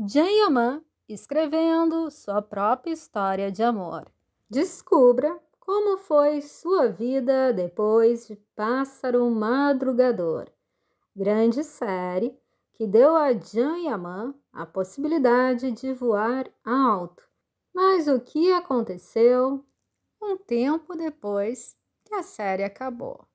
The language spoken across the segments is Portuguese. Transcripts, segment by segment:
Yaman escrevendo sua própria história de amor. Descubra como foi sua vida depois de Pássaro Madrugador, grande série que deu a Jan Yaman a possibilidade de voar alto. Mas o que aconteceu um tempo depois que a série acabou?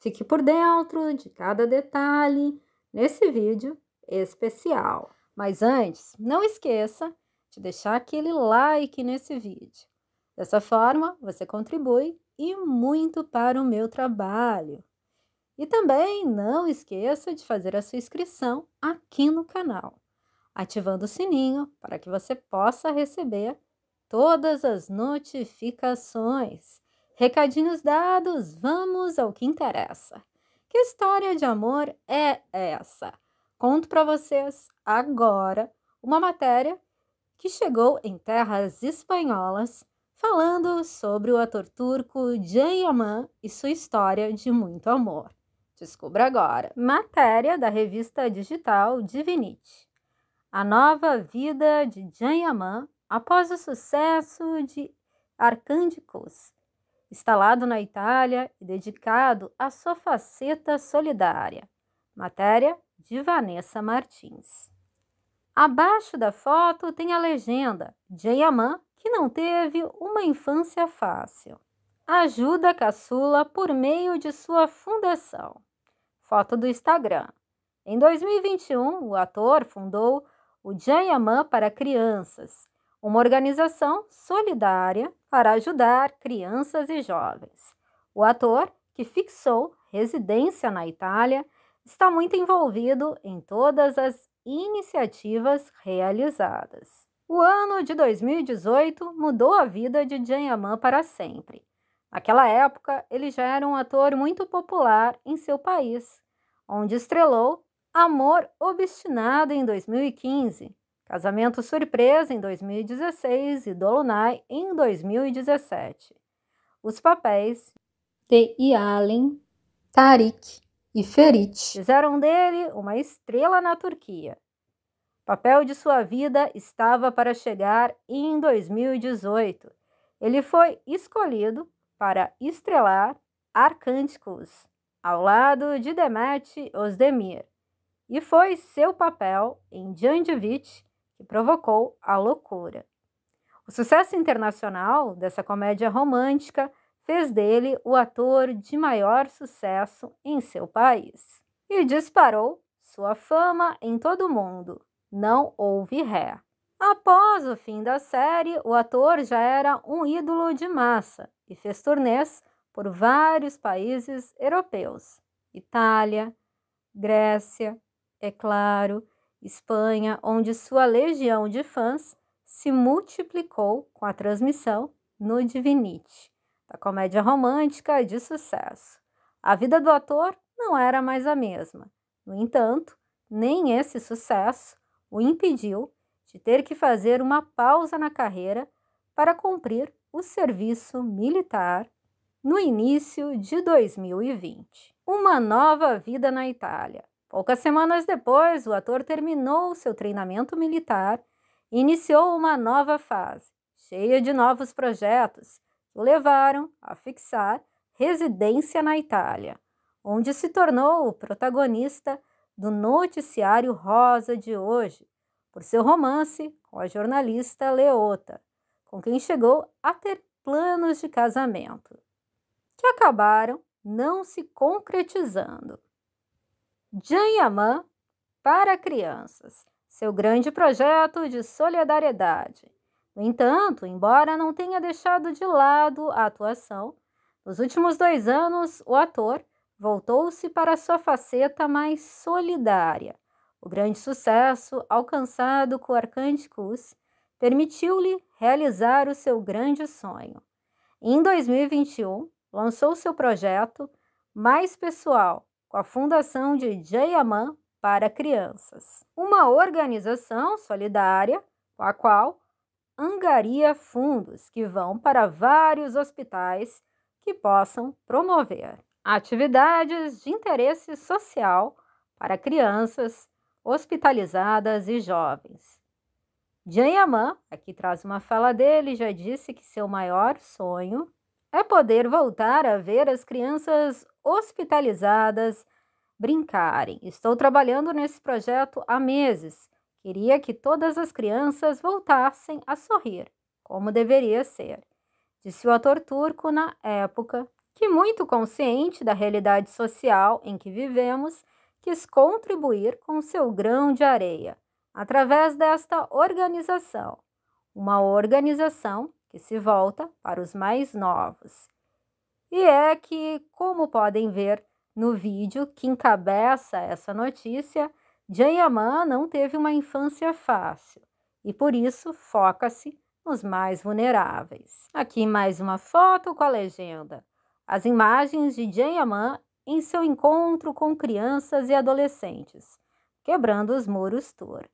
Fique por dentro de cada detalhe nesse vídeo especial. Mas antes, não esqueça de deixar aquele like nesse vídeo. Dessa forma, você contribui e muito para o meu trabalho. E também não esqueça de fazer a sua inscrição aqui no canal, ativando o sininho para que você possa receber todas as notificações. Recadinhos dados, vamos ao que interessa. Que história de amor é essa? Conto para vocês agora uma matéria que chegou em terras espanholas falando sobre o ator turco Can Yaman e sua história de muito amor. Descubra agora. Matéria da revista digital Divinity. A nova vida de Can Yaman após o sucesso de Arcândicos, instalado na Itália e dedicado à sua faceta solidária. Matéria de Vanessa Martins. Abaixo da foto tem a legenda Jayamã, que não teve uma infância fácil. Ajuda a caçula por meio de sua fundação. Foto do Instagram. Em 2021, o ator fundou o Jayamã para Crianças, uma organização solidária para ajudar crianças e jovens. O ator, que fixou residência na Itália, está muito envolvido em todas as iniciativas realizadas. O ano de 2018 mudou a vida de Janyaman para sempre. Naquela época, ele já era um ator muito popular em seu país, onde estrelou Amor Obstinado em 2015, Casamento Surpresa em 2016 e Dolunay em 2017. Os papéis de Ialen Tarik e Ferit. Fizeram dele uma estrela na Turquia. O papel de sua vida estava para chegar em 2018. Ele foi escolhido para estrelar Arcânticos, ao lado de Demet Özdemir, e foi seu papel em Djandjevic que provocou a loucura. O sucesso internacional dessa comédia romântica fez dele o ator de maior sucesso em seu país e disparou sua fama em todo o mundo. Não houve ré. Após o fim da série, o ator já era um ídolo de massa e fez turnês por vários países europeus: Itália, Grécia, é claro, Espanha, onde sua legião de fãs se multiplicou com a transmissão no Divinity da comédia romântica de sucesso. A vida do ator não era mais a mesma. No entanto, nem esse sucesso o impediu de ter que fazer uma pausa na carreira para cumprir o serviço militar no início de 2020. Uma nova vida na Itália. Poucas semanas depois, o ator terminou seu treinamento militar e iniciou uma nova fase, cheia de novos projetos levaram a fixar residência na Itália, onde se tornou o protagonista do noticiário Rosa de hoje, por seu romance com a jornalista Leota, com quem chegou a ter planos de casamento, que acabaram não se concretizando. Janyaman para crianças, seu grande projeto de solidariedade, no entanto, embora não tenha deixado de lado a atuação, nos últimos dois anos o ator voltou-se para sua faceta mais solidária. O grande sucesso alcançado com Arcante permitiu-lhe realizar o seu grande sonho. Em 2021, lançou seu projeto mais pessoal com a fundação de Jayaman para crianças, uma organização solidária com a qual angaria fundos que vão para vários hospitais que possam promover atividades de interesse social para crianças hospitalizadas e jovens. Jean Yaman, aqui traz uma fala dele, já disse que seu maior sonho é poder voltar a ver as crianças hospitalizadas brincarem. Estou trabalhando nesse projeto há meses Queria que todas as crianças voltassem a sorrir, como deveria ser, disse o ator turco na época, que, muito consciente da realidade social em que vivemos, quis contribuir com seu grão de areia através desta organização, uma organização que se volta para os mais novos. E é que, como podem ver no vídeo que encabeça essa notícia, Jayamã não teve uma infância fácil e por isso foca-se nos mais vulneráveis. Aqui mais uma foto com a legenda. As imagens de Jayamã em seu encontro com crianças e adolescentes, quebrando os muros Tur.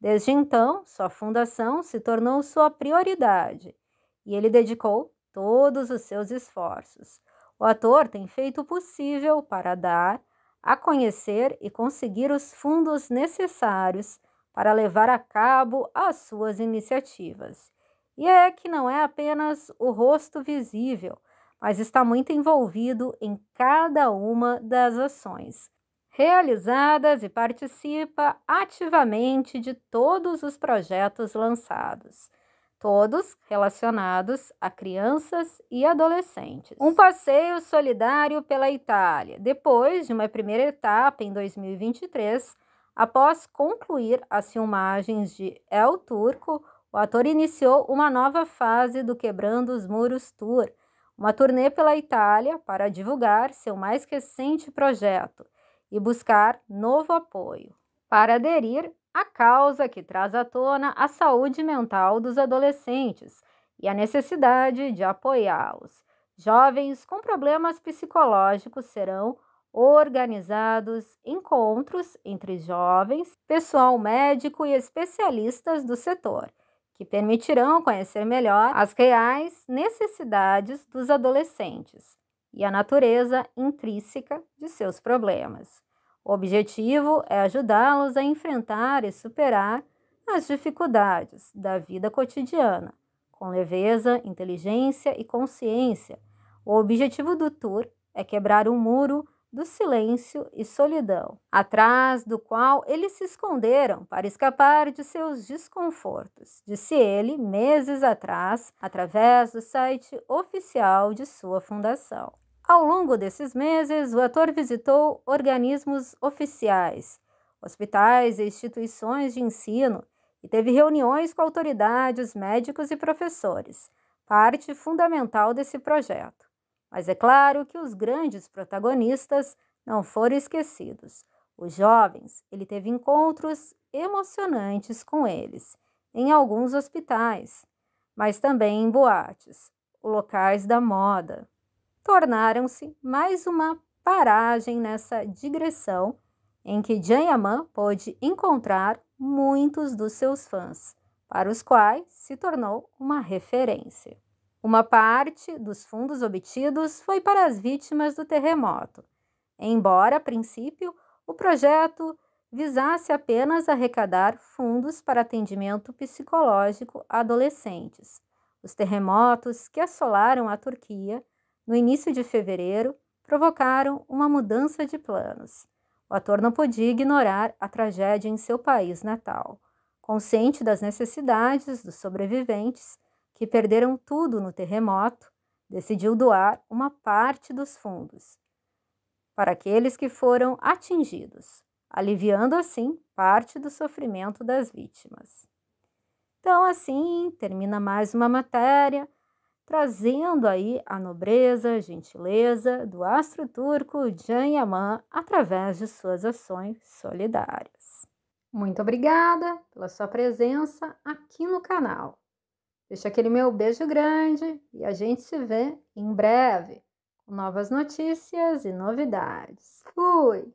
Desde então, sua fundação se tornou sua prioridade e ele dedicou todos os seus esforços. O ator tem feito o possível para dar a conhecer e conseguir os fundos necessários para levar a cabo as suas iniciativas. E é que não é apenas o rosto visível, mas está muito envolvido em cada uma das ações realizadas e participa ativamente de todos os projetos lançados todos relacionados a crianças e adolescentes. Um passeio solidário pela Itália. Depois de uma primeira etapa em 2023, após concluir as filmagens de El Turco, o ator iniciou uma nova fase do Quebrando os Muros Tour, uma turnê pela Itália para divulgar seu mais recente projeto e buscar novo apoio. Para aderir, a causa que traz à tona a saúde mental dos adolescentes e a necessidade de apoiá-los. Jovens com problemas psicológicos serão organizados encontros entre jovens, pessoal médico e especialistas do setor, que permitirão conhecer melhor as reais necessidades dos adolescentes e a natureza intrínseca de seus problemas. O objetivo é ajudá-los a enfrentar e superar as dificuldades da vida cotidiana, com leveza, inteligência e consciência. O objetivo do tour é quebrar o um muro do silêncio e solidão, atrás do qual eles se esconderam para escapar de seus desconfortos, disse ele meses atrás, através do site oficial de sua fundação. Ao longo desses meses, o ator visitou organismos oficiais, hospitais e instituições de ensino e teve reuniões com autoridades, médicos e professores, parte fundamental desse projeto. Mas é claro que os grandes protagonistas não foram esquecidos. Os jovens, ele teve encontros emocionantes com eles, em alguns hospitais, mas também em boates, locais da moda tornaram-se mais uma paragem nessa digressão em que Yaman pôde encontrar muitos dos seus fãs, para os quais se tornou uma referência. Uma parte dos fundos obtidos foi para as vítimas do terremoto. Embora, a princípio, o projeto visasse apenas arrecadar fundos para atendimento psicológico a adolescentes. Os terremotos que assolaram a Turquia no início de fevereiro, provocaram uma mudança de planos. O ator não podia ignorar a tragédia em seu país natal. Consciente das necessidades dos sobreviventes, que perderam tudo no terremoto, decidiu doar uma parte dos fundos para aqueles que foram atingidos, aliviando assim parte do sofrimento das vítimas. Então, assim termina mais uma matéria trazendo aí a nobreza, gentileza do astro turco Jan Yaman através de suas ações solidárias. Muito obrigada pela sua presença aqui no canal. Deixa aquele meu beijo grande e a gente se vê em breve com novas notícias e novidades. Fui!